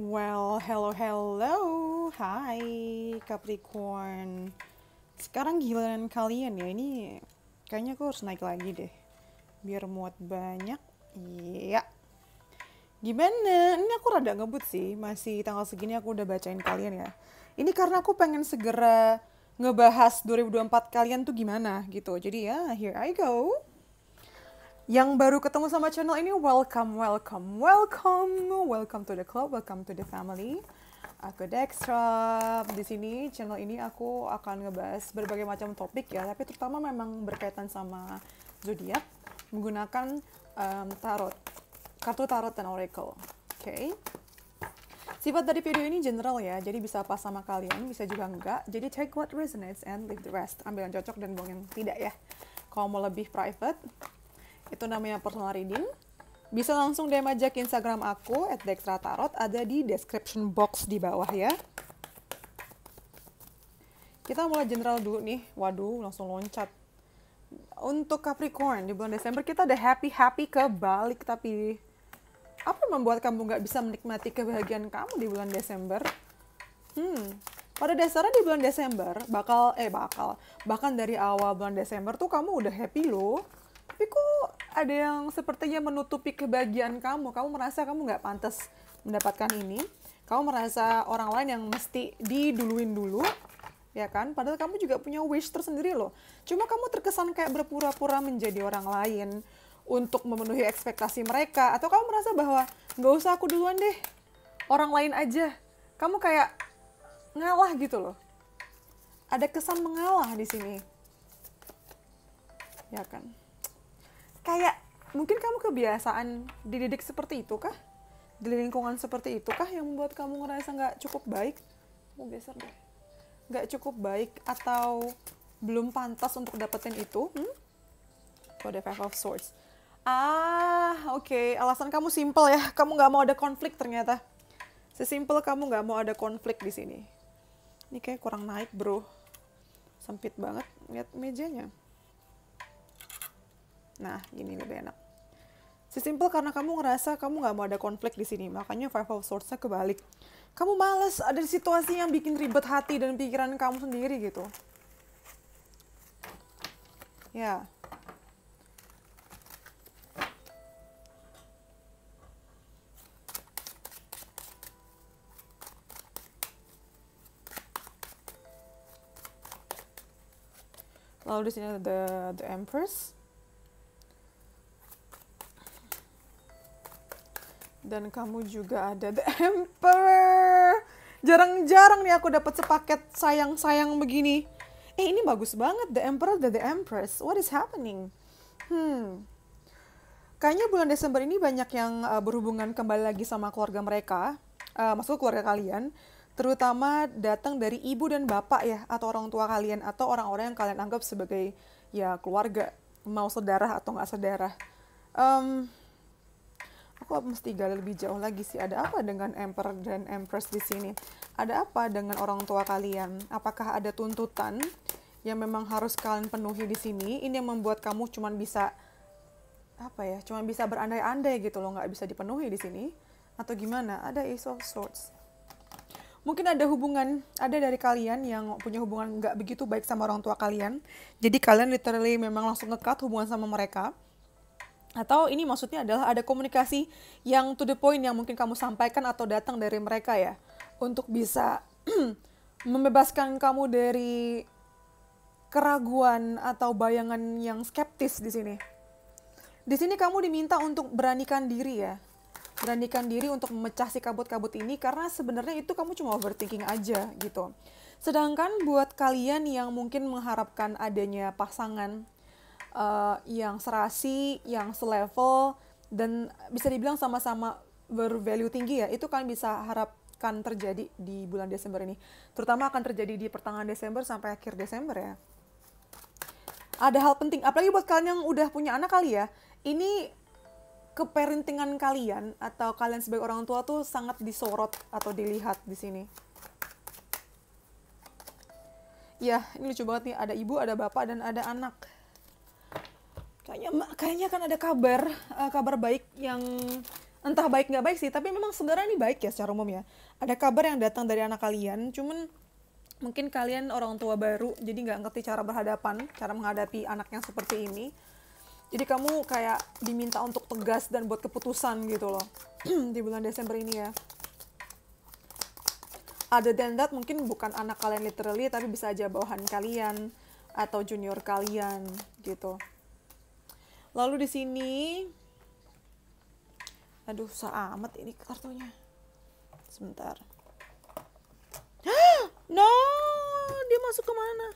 Well, hello, hello. hi Capricorn. Sekarang giliran kalian ya. Ini kayaknya aku harus naik lagi deh. Biar muat banyak. Iya. Gimana? Ini aku rada ngebut sih. Masih tanggal segini aku udah bacain kalian ya. Ini karena aku pengen segera ngebahas 2024 kalian tuh gimana gitu. Jadi ya, here I go. Yang baru ketemu sama channel ini, welcome, welcome, welcome, welcome to the club, welcome to the family. Aku Dextra. Di sini channel ini aku akan ngebahas berbagai macam topik ya, tapi terutama memang berkaitan sama zodiak menggunakan um, tarot, kartu tarot dan oracle. Oke. Okay. Sifat dari video ini general ya, jadi bisa pas sama kalian, bisa juga enggak. Jadi take what resonates and leave the rest. Ambil yang cocok dan buang yang tidak ya. Kalau mau lebih private, itu namanya personal reading bisa langsung DM aja ke Instagram aku at tarot ada di description box di bawah ya kita mulai general dulu nih waduh langsung loncat untuk Capricorn di bulan Desember kita ada happy happy ke balik tapi apa yang membuat kamu nggak bisa menikmati kebahagiaan kamu di bulan Desember hmm pada dasarnya di bulan Desember bakal eh bakal bahkan dari awal bulan Desember tuh kamu udah happy loh tapi kok ada yang sepertinya menutupi kebahagiaan kamu kamu merasa kamu nggak pantas mendapatkan ini kamu merasa orang lain yang mesti diduluin dulu ya kan padahal kamu juga punya wish tersendiri loh cuma kamu terkesan kayak berpura-pura menjadi orang lain untuk memenuhi ekspektasi mereka atau kamu merasa bahwa nggak usah aku duluan deh orang lain aja kamu kayak ngalah gitu loh ada kesan mengalah di sini ya kan kayak mungkin kamu kebiasaan dididik seperti itu kah? Di lingkungan seperti itu kah yang membuat kamu ngerasa nggak cukup baik? Mau geser deh. Nggak cukup baik atau belum pantas untuk dapetin itu? Hmm? For the Five of Swords. Ah, oke. Okay. Alasan kamu simple ya. Kamu nggak mau ada konflik ternyata. Sesimpel kamu nggak mau ada konflik di sini. Ini kayak kurang naik, bro. Sempit banget. Lihat mejanya. Nah, gini lebih enak. Sesimpel karena kamu ngerasa kamu nggak mau ada konflik di sini, makanya Five of Swords-nya kebalik. Kamu males ada situasi yang bikin ribet hati dan pikiran kamu sendiri gitu. Ya. Lalu di sini ada the, the Empress. dan kamu juga ada The Emperor. Jarang-jarang nih aku dapat sepaket sayang-sayang begini. Eh ini bagus banget The Emperor dan The Empress. What is happening? Hmm. Kayaknya bulan Desember ini banyak yang uh, berhubungan kembali lagi sama keluarga mereka. Uh, eh, maksud keluarga kalian terutama datang dari ibu dan bapak ya atau orang tua kalian atau orang-orang yang kalian anggap sebagai ya keluarga mau saudara atau nggak saudara um, aku mesti gali lebih jauh lagi sih ada apa dengan emperor dan empress di sini ada apa dengan orang tua kalian apakah ada tuntutan yang memang harus kalian penuhi di sini ini yang membuat kamu cuman bisa apa ya cuman bisa berandai-andai gitu loh nggak bisa dipenuhi di sini atau gimana ada ace of swords mungkin ada hubungan ada dari kalian yang punya hubungan nggak begitu baik sama orang tua kalian jadi kalian literally memang langsung ngekat hubungan sama mereka atau ini maksudnya adalah ada komunikasi yang to the point yang mungkin kamu sampaikan atau datang dari mereka ya untuk bisa membebaskan kamu dari keraguan atau bayangan yang skeptis di sini. Di sini kamu diminta untuk beranikan diri ya. Beranikan diri untuk memecah si kabut-kabut ini karena sebenarnya itu kamu cuma overthinking aja gitu. Sedangkan buat kalian yang mungkin mengharapkan adanya pasangan uh, yang serasi, yang selevel dan bisa dibilang sama-sama bervalue tinggi ya, itu kan bisa harapkan terjadi di bulan Desember ini. Terutama akan terjadi di pertengahan Desember sampai akhir Desember ya. Ada hal penting, apalagi buat kalian yang udah punya anak kali ya, ini keparentingan kalian atau kalian sebagai orang tua tuh sangat disorot atau dilihat di sini. Ya, ini lucu banget nih, ada ibu, ada bapak, dan ada anak kayaknya kayaknya kan ada kabar uh, kabar baik yang entah baik nggak baik sih tapi memang sebenarnya ini baik ya secara umum ya ada kabar yang datang dari anak kalian cuman mungkin kalian orang tua baru jadi nggak ngerti cara berhadapan cara menghadapi anak yang seperti ini jadi kamu kayak diminta untuk tegas dan buat keputusan gitu loh di bulan Desember ini ya ada than mungkin bukan anak kalian literally tapi bisa aja bawahan kalian atau junior kalian gitu Lalu di sini Aduh, susah amat ini kartunya. Sebentar. no, dia masuk ke mana?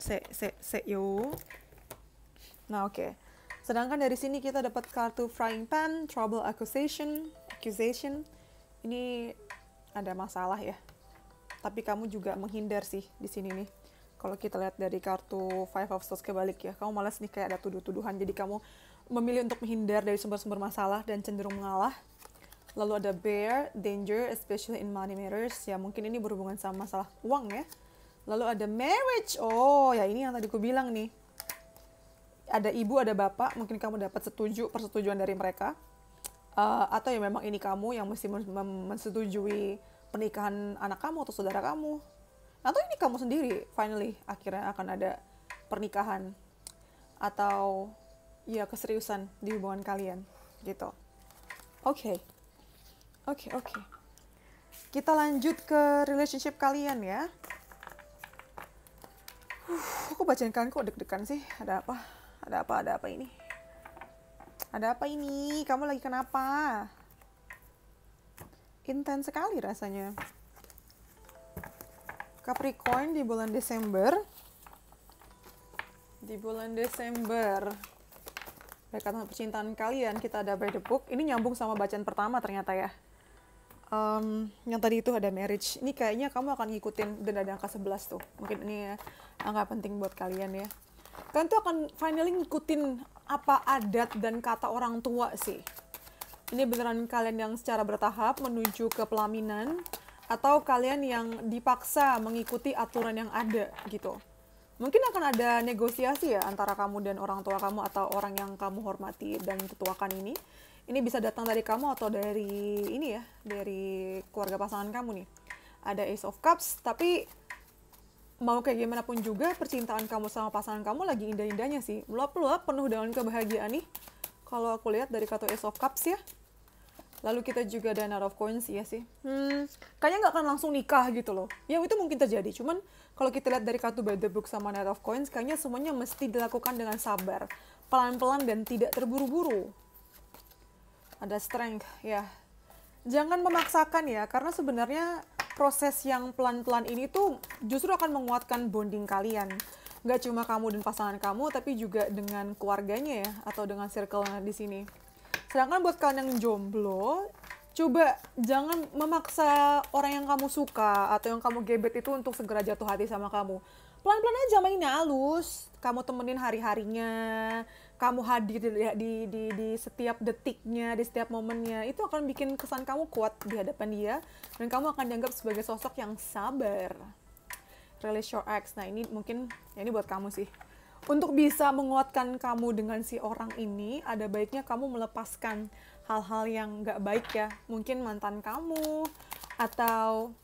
Se se se yo. Nah, oke. Okay. Sedangkan dari sini kita dapat kartu frying pan, trouble accusation, accusation. Ini ada masalah ya. Tapi kamu juga menghindar sih di sini nih kalau kita lihat dari kartu Five of Swords kebalik ya, kamu malas nih kayak ada tuduh-tuduhan, jadi kamu memilih untuk menghindar dari sumber-sumber masalah dan cenderung mengalah. Lalu ada bear, danger, especially in money matters, ya mungkin ini berhubungan sama masalah uang ya. Lalu ada marriage, oh ya ini yang tadi aku bilang nih. Ada ibu, ada bapak, mungkin kamu dapat setuju, persetujuan dari mereka. Uh, atau ya memang ini kamu yang mesti mensetujui pernikahan anak kamu atau saudara kamu atau ini kamu sendiri finally akhirnya akan ada pernikahan atau ya keseriusan di hubungan kalian gitu oke okay. oke okay, oke okay. kita lanjut ke relationship kalian ya uh, aku bacain kalian kok deg-degan sih ada apa ada apa ada apa ini ada apa ini kamu lagi kenapa intens sekali rasanya Capricorn di bulan Desember di bulan Desember berkaitan percintaan kalian kita ada by the book ini nyambung sama bacaan pertama ternyata ya um, yang tadi itu ada marriage ini kayaknya kamu akan ngikutin dan ada angka 11 tuh mungkin ini ya, angka penting buat kalian ya kalian tuh akan finally ngikutin apa adat dan kata orang tua sih ini beneran kalian yang secara bertahap menuju ke pelaminan atau kalian yang dipaksa mengikuti aturan yang ada gitu. Mungkin akan ada negosiasi ya antara kamu dan orang tua kamu atau orang yang kamu hormati dan ketuakan ini. Ini bisa datang dari kamu atau dari ini ya, dari keluarga pasangan kamu nih. Ada Ace of Cups, tapi mau kayak gimana pun juga percintaan kamu sama pasangan kamu lagi indah-indahnya sih. luap luap penuh dengan kebahagiaan nih. Kalau aku lihat dari kartu Ace of Cups ya, lalu kita juga ada of coins ya sih hmm, kayaknya nggak akan langsung nikah gitu loh ya itu mungkin terjadi cuman kalau kita lihat dari kartu by the book sama net of coins kayaknya semuanya mesti dilakukan dengan sabar pelan-pelan dan tidak terburu-buru ada strength ya jangan memaksakan ya karena sebenarnya proses yang pelan-pelan ini tuh justru akan menguatkan bonding kalian nggak cuma kamu dan pasangan kamu tapi juga dengan keluarganya ya atau dengan circle di sini Sedangkan buat kalian yang jomblo, coba jangan memaksa orang yang kamu suka atau yang kamu gebet itu untuk segera jatuh hati sama kamu. Pelan-pelan aja mainnya halus, kamu temenin hari-harinya, kamu hadir di, di, di, di setiap detiknya, di setiap momennya, itu akan bikin kesan kamu kuat di hadapan dia, dan kamu akan dianggap sebagai sosok yang sabar. Release your ex. Nah ini mungkin, ya ini buat kamu sih untuk bisa menguatkan kamu dengan si orang ini, ada baiknya kamu melepaskan hal-hal yang nggak baik ya. Mungkin mantan kamu atau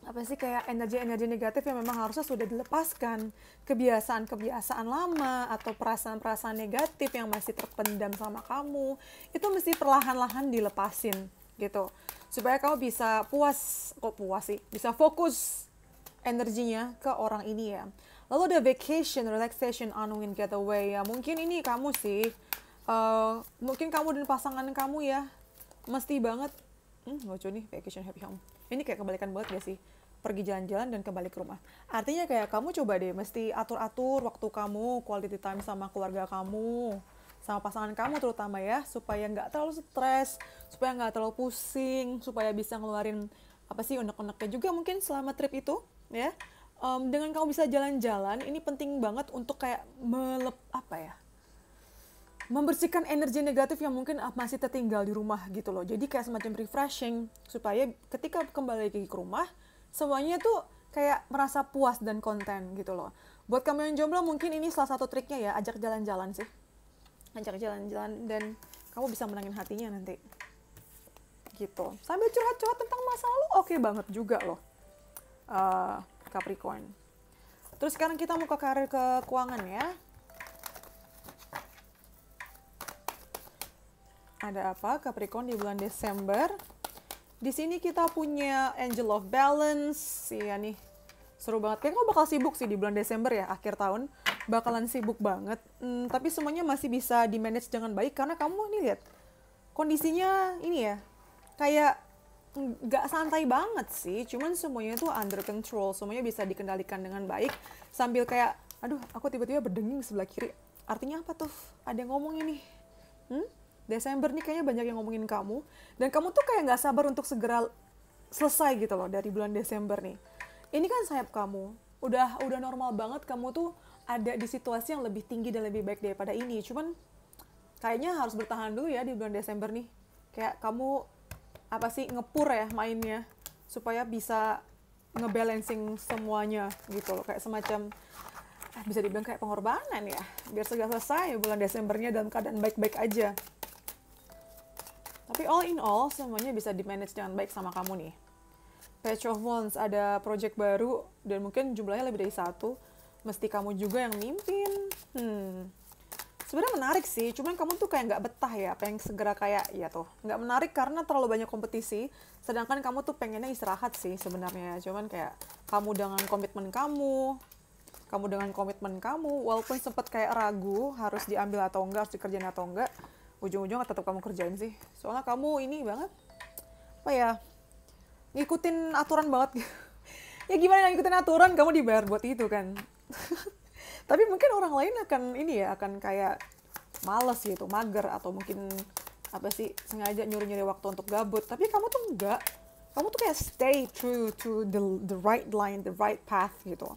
apa sih kayak energi-energi negatif yang memang harusnya sudah dilepaskan. Kebiasaan-kebiasaan lama atau perasaan-perasaan negatif yang masih terpendam sama kamu, itu mesti perlahan-lahan dilepasin gitu. Supaya kamu bisa puas, kok puas sih, bisa fokus energinya ke orang ini ya. Lalu ada vacation, relaxation, unwind, getaway ya. Mungkin ini kamu sih, uh, mungkin kamu dan pasangan kamu ya, mesti banget, hmm, lucu nih vacation happy home. Ini kayak kebalikan banget gak sih? pergi jalan-jalan dan kembali ke rumah. Artinya kayak kamu coba deh, mesti atur-atur waktu kamu, quality time sama keluarga kamu, sama pasangan kamu terutama ya, supaya nggak terlalu stres, supaya nggak terlalu pusing, supaya bisa ngeluarin apa sih unek-uneknya juga mungkin selama trip itu, ya um, dengan kamu bisa jalan-jalan ini penting banget untuk kayak melep apa ya membersihkan energi negatif yang mungkin masih tertinggal di rumah gitu loh jadi kayak semacam refreshing supaya ketika kembali lagi ke rumah semuanya tuh kayak merasa puas dan konten gitu loh buat kamu yang jomblo mungkin ini salah satu triknya ya ajak jalan-jalan sih ajak jalan-jalan dan kamu bisa menangin hatinya nanti gitu sambil curhat-curhat tentang masa lalu oke okay banget juga loh uh, Capricorn. Terus sekarang kita mau ke karir ke keuangan ya. Ada apa Capricorn di bulan Desember? Di sini kita punya Angel of Balance, Iya nih. Seru banget. Kayaknya bakal sibuk sih di bulan Desember ya, akhir tahun. Bakalan sibuk banget. Hmm, tapi semuanya masih bisa di-manage dengan baik karena kamu nih lihat. Kondisinya ini ya, kayak nggak santai banget sih cuman semuanya tuh under control semuanya bisa dikendalikan dengan baik sambil kayak aduh aku tiba-tiba berdenging sebelah kiri artinya apa tuh ada yang ngomong ini hmm? Desember nih kayaknya banyak yang ngomongin kamu dan kamu tuh kayak nggak sabar untuk segera selesai gitu loh dari bulan Desember nih ini kan sayap kamu udah udah normal banget kamu tuh ada di situasi yang lebih tinggi dan lebih baik daripada ini cuman kayaknya harus bertahan dulu ya di bulan Desember nih kayak kamu apa sih ngepur ya mainnya supaya bisa ngebalancing semuanya gitu loh kayak semacam ah, bisa dibilang kayak pengorbanan ya biar segala selesai bulan Desembernya dalam keadaan baik-baik aja tapi all in all semuanya bisa di manage dengan baik sama kamu nih Patch of Wands ada project baru dan mungkin jumlahnya lebih dari satu mesti kamu juga yang mimpin hmm sebenarnya menarik sih cuman kamu tuh kayak nggak betah ya pengen segera kayak ya tuh nggak menarik karena terlalu banyak kompetisi sedangkan kamu tuh pengennya istirahat sih sebenarnya cuman kayak kamu dengan komitmen kamu kamu dengan komitmen kamu walaupun sempat kayak ragu harus diambil atau enggak harus dikerjain atau enggak ujung-ujungnya tetap kamu kerjain sih soalnya kamu ini banget apa ya ngikutin aturan banget ya gimana ngikutin aturan kamu dibayar buat itu kan tapi mungkin orang lain akan ini ya akan kayak males gitu mager atau mungkin apa sih sengaja nyuruh nyuri waktu untuk gabut tapi kamu tuh enggak kamu tuh kayak stay true to the the right line the right path gitu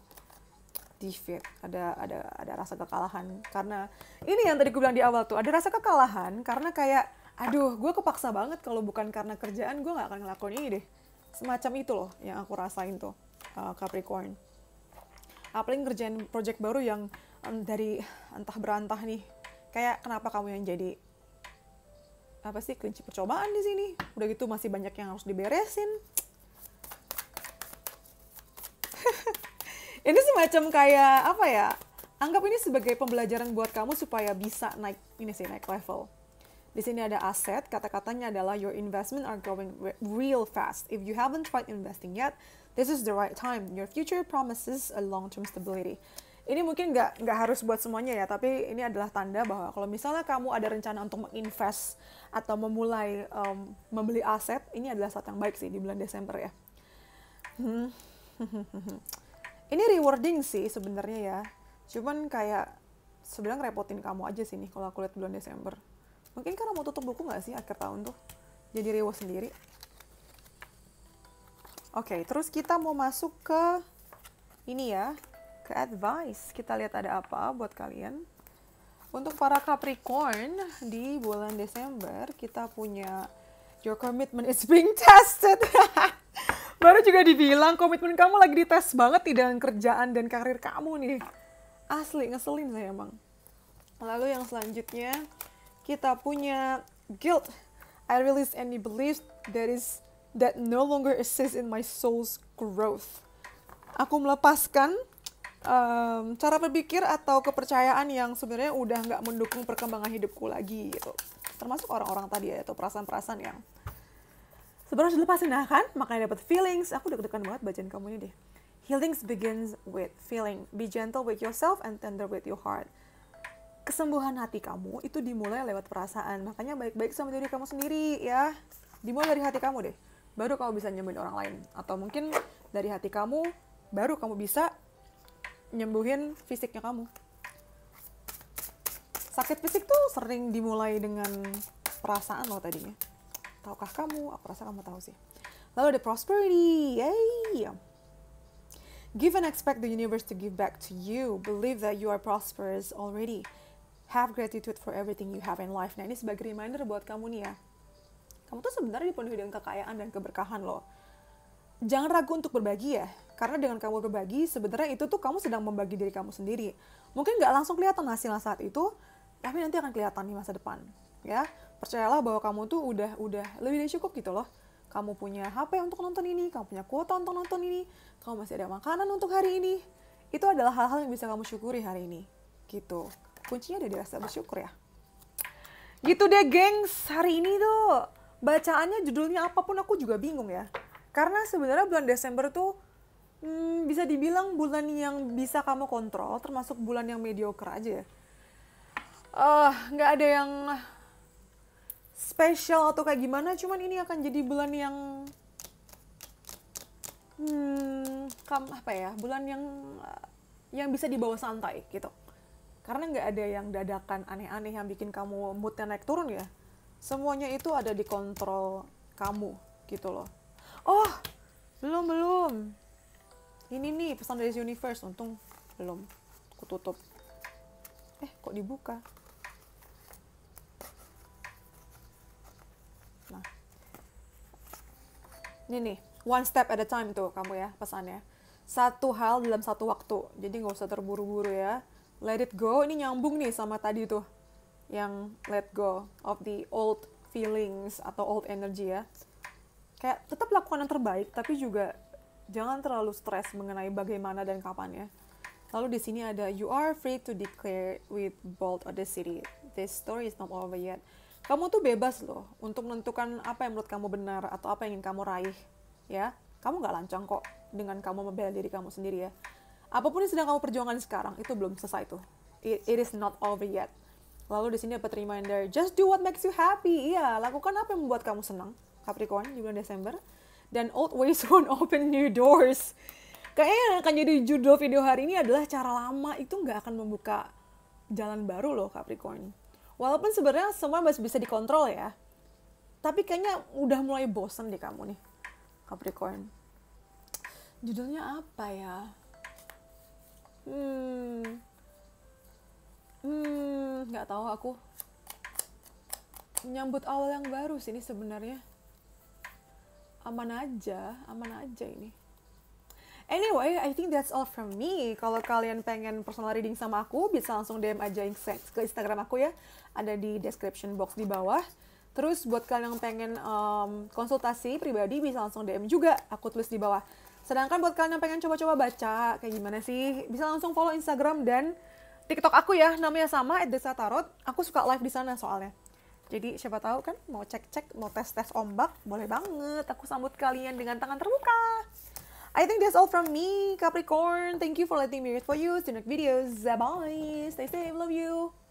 defeat ada ada ada rasa kekalahan karena ini yang tadi gue bilang di awal tuh ada rasa kekalahan karena kayak aduh gue kepaksa banget kalau bukan karena kerjaan gue nggak akan ngelakuin ini deh semacam itu loh yang aku rasain tuh uh, Capricorn apalagi ngerjain project baru yang um, dari entah berantah nih kayak kenapa kamu yang jadi apa sih kunci percobaan di sini udah gitu masih banyak yang harus diberesin ini semacam kayak apa ya anggap ini sebagai pembelajaran buat kamu supaya bisa naik ini sih naik level di sini ada aset, kata-katanya adalah your investment are growing real fast. If you haven't tried investing yet, this is the right time. Your future promises a long-term stability. Ini mungkin nggak nggak harus buat semuanya ya, tapi ini adalah tanda bahwa kalau misalnya kamu ada rencana untuk menginvest atau memulai um, membeli aset, ini adalah saat yang baik sih di bulan Desember ya. Hmm. ini rewarding sih sebenarnya ya, cuman kayak sebenarnya repotin kamu aja sih nih kalau aku lihat bulan Desember. Mungkin karena mau tutup buku nggak sih akhir tahun tuh? Jadi rewa sendiri. Oke, okay, terus kita mau masuk ke ini ya, ke advice. Kita lihat ada apa buat kalian. Untuk para Capricorn di bulan Desember kita punya your commitment is being tested. Baru juga dibilang komitmen kamu lagi dites banget di dalam kerjaan dan karir kamu nih. Asli ngeselin saya emang. Lalu yang selanjutnya kita punya guilt. I release any beliefs that is that no longer exists in my soul's growth. Aku melepaskan um, cara berpikir atau kepercayaan yang sebenarnya udah nggak mendukung perkembangan hidupku lagi gitu. Termasuk orang-orang tadi ya, atau perasaan-perasaan yang sebenarnya harus dilepasin nah kan makanya dapat feelings aku deg-degan banget bacaan kamu ini deh Healing begins with feeling be gentle with yourself and tender with your heart kesembuhan hati kamu itu dimulai lewat perasaan. Makanya baik-baik sama diri kamu sendiri ya. Dimulai dari hati kamu deh. Baru kamu bisa nyembuhin orang lain. Atau mungkin dari hati kamu, baru kamu bisa nyembuhin fisiknya kamu. Sakit fisik tuh sering dimulai dengan perasaan loh tadinya. Tahukah kamu? Aku rasa kamu tahu sih. Lalu ada prosperity. Yay! Give and expect the universe to give back to you. Believe that you are prosperous already have gratitude for everything you have in life. Nah, ini sebagai reminder buat kamu nih ya. Kamu tuh sebenarnya dipenuhi dengan kekayaan dan keberkahan loh. Jangan ragu untuk berbagi ya, karena dengan kamu berbagi, sebenarnya itu tuh kamu sedang membagi diri kamu sendiri. Mungkin nggak langsung kelihatan hasilnya saat itu, tapi nanti akan kelihatan di masa depan. Ya, percayalah bahwa kamu tuh udah udah lebih dari cukup gitu loh. Kamu punya HP untuk nonton ini, kamu punya kuota untuk nonton ini, kamu masih ada makanan untuk hari ini. Itu adalah hal-hal yang bisa kamu syukuri hari ini. Gitu kuncinya ada di rasa bersyukur ya gitu deh gengs hari ini tuh bacaannya judulnya apapun aku juga bingung ya karena sebenarnya bulan Desember tuh hmm, bisa dibilang bulan yang bisa kamu kontrol termasuk bulan yang mediocre aja ya eh, nggak gak ada yang spesial atau kayak gimana cuman ini akan jadi bulan yang hmm, kam apa ya bulan yang yang bisa dibawa santai gitu karena nggak ada yang dadakan aneh-aneh yang bikin kamu moodnya naik turun ya semuanya itu ada di kontrol kamu gitu loh oh belum belum ini nih pesan dari universe untung belum aku tutup eh kok dibuka nah ini nih one step at a time tuh kamu ya pesannya satu hal dalam satu waktu jadi nggak usah terburu-buru ya let it go ini nyambung nih sama tadi tuh yang let go of the old feelings atau old energy ya kayak tetap lakukan yang terbaik tapi juga jangan terlalu stres mengenai bagaimana dan kapan ya lalu di sini ada you are free to declare with bold audacity this story is not over yet kamu tuh bebas loh untuk menentukan apa yang menurut kamu benar atau apa yang ingin kamu raih ya kamu nggak lancang kok dengan kamu membela diri kamu sendiri ya apapun yang sedang kamu perjuangkan sekarang itu belum selesai tuh it, it is not over yet lalu di sini dapat reminder just do what makes you happy iya lakukan apa yang membuat kamu senang Capricorn di bulan Desember dan old ways won't open new doors kayaknya yang akan jadi judul video hari ini adalah cara lama itu nggak akan membuka jalan baru loh Capricorn walaupun sebenarnya semua masih bisa dikontrol ya tapi kayaknya udah mulai bosen deh kamu nih Capricorn judulnya apa ya hmm hmm nggak tahu aku menyambut awal yang baru sini sebenarnya aman aja aman aja ini Anyway, I think that's all from me. Kalau kalian pengen personal reading sama aku, bisa langsung DM aja ke Instagram aku ya. Ada di description box di bawah. Terus buat kalian yang pengen um, konsultasi pribadi, bisa langsung DM juga. Aku tulis di bawah. Sedangkan buat kalian yang pengen coba-coba baca kayak gimana sih, bisa langsung follow Instagram dan TikTok aku ya, namanya sama Tarot Aku suka live di sana soalnya. Jadi siapa tahu kan mau cek-cek, mau tes-tes ombak, boleh banget. Aku sambut kalian dengan tangan terbuka. I think that's all from me, Capricorn. Thank you for letting me read for you. See you next videos. Bye. Stay safe. Love you.